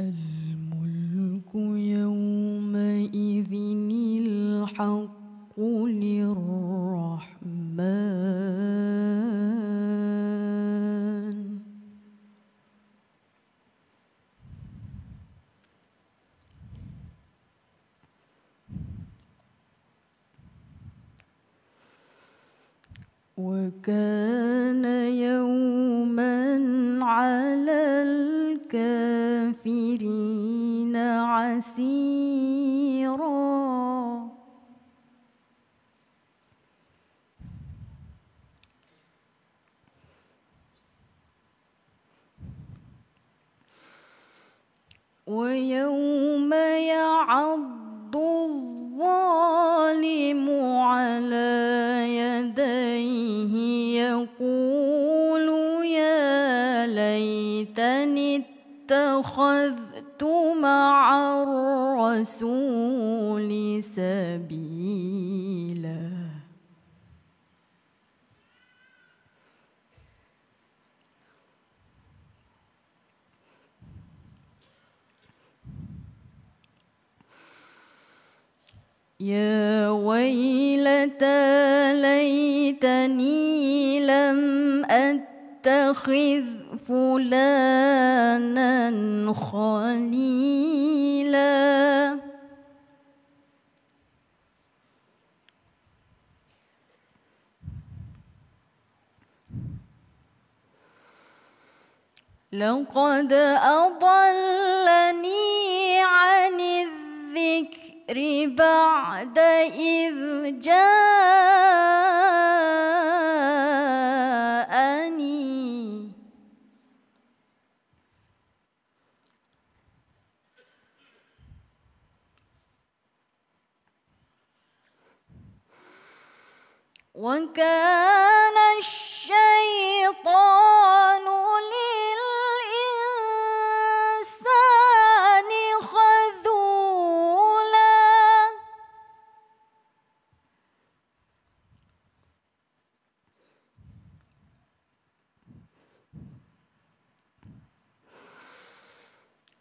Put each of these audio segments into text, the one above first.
الملك يومئذ الحق للرحمن وكان الكافرين عسيرا ويوم يعض الرسول سبيلا يا ويلتى ليتني لم اتخذ فلانا خليلا لقد أضلني عن الذكر بعد إذ جاءني وكان الشيء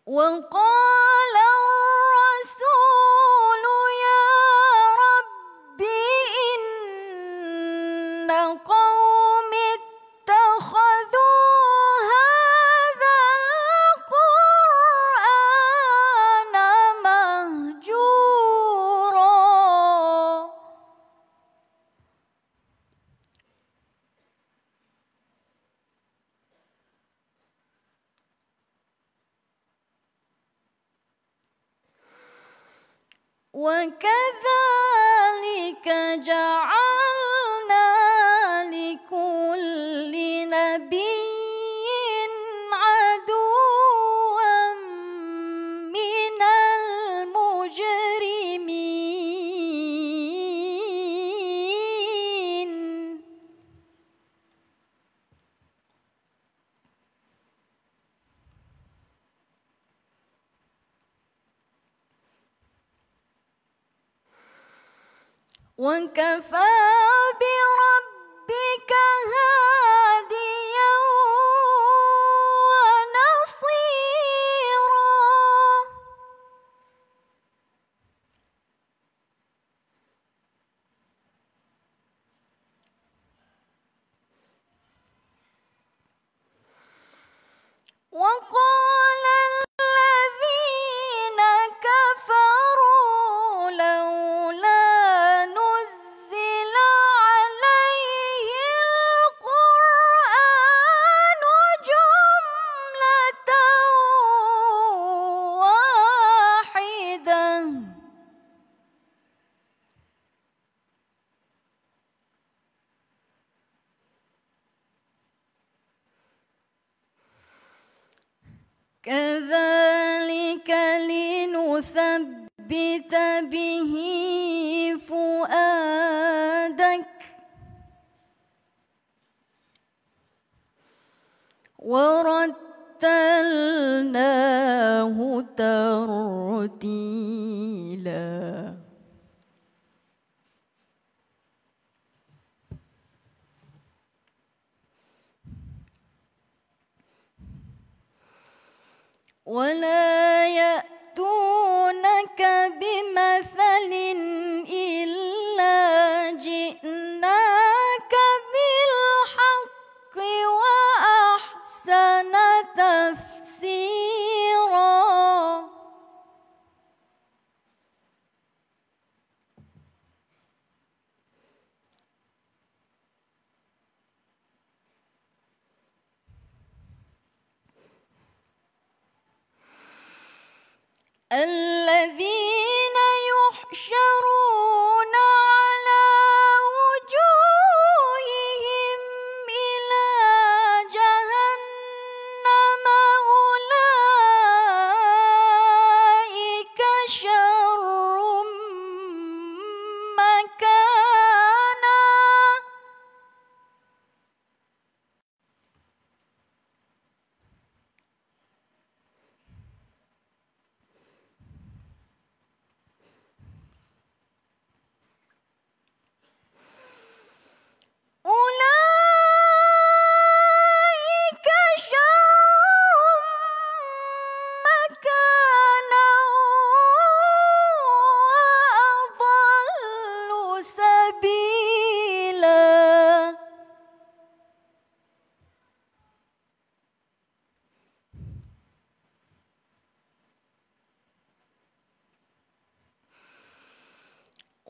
وقال وكذلك جعلنا لكل نبي وكفى برب ثبت به فؤادك ورتلناه ترتيلا ولا leve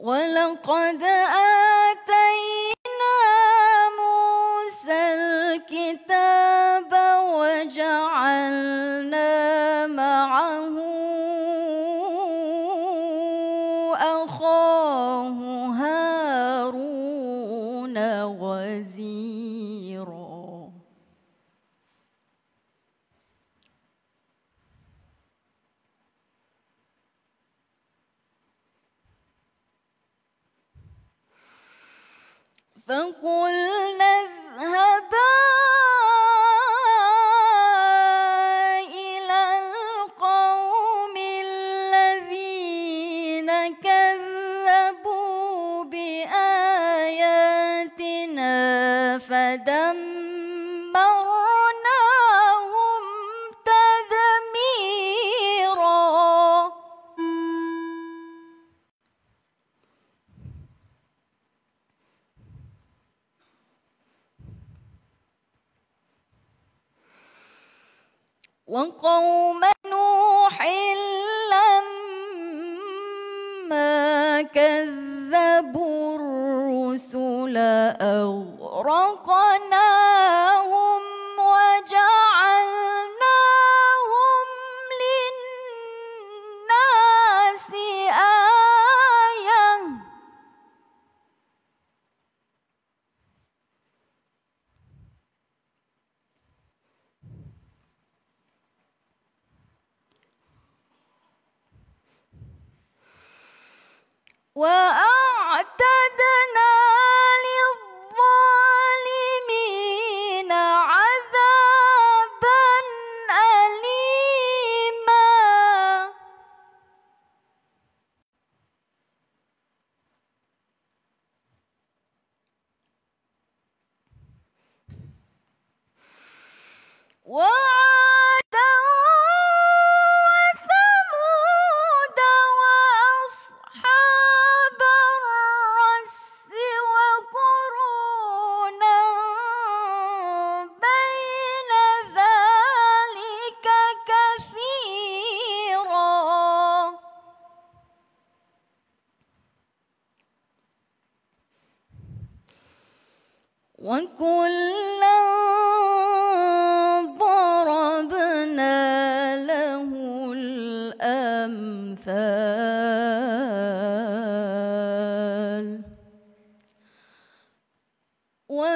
ولقد آتينا موسى الكتاب وجعلنا معه أخاه هارون وزيرا فقلنا اذهبا وقوم نوح لما كذبوا الرسل أغرقناهم Well, I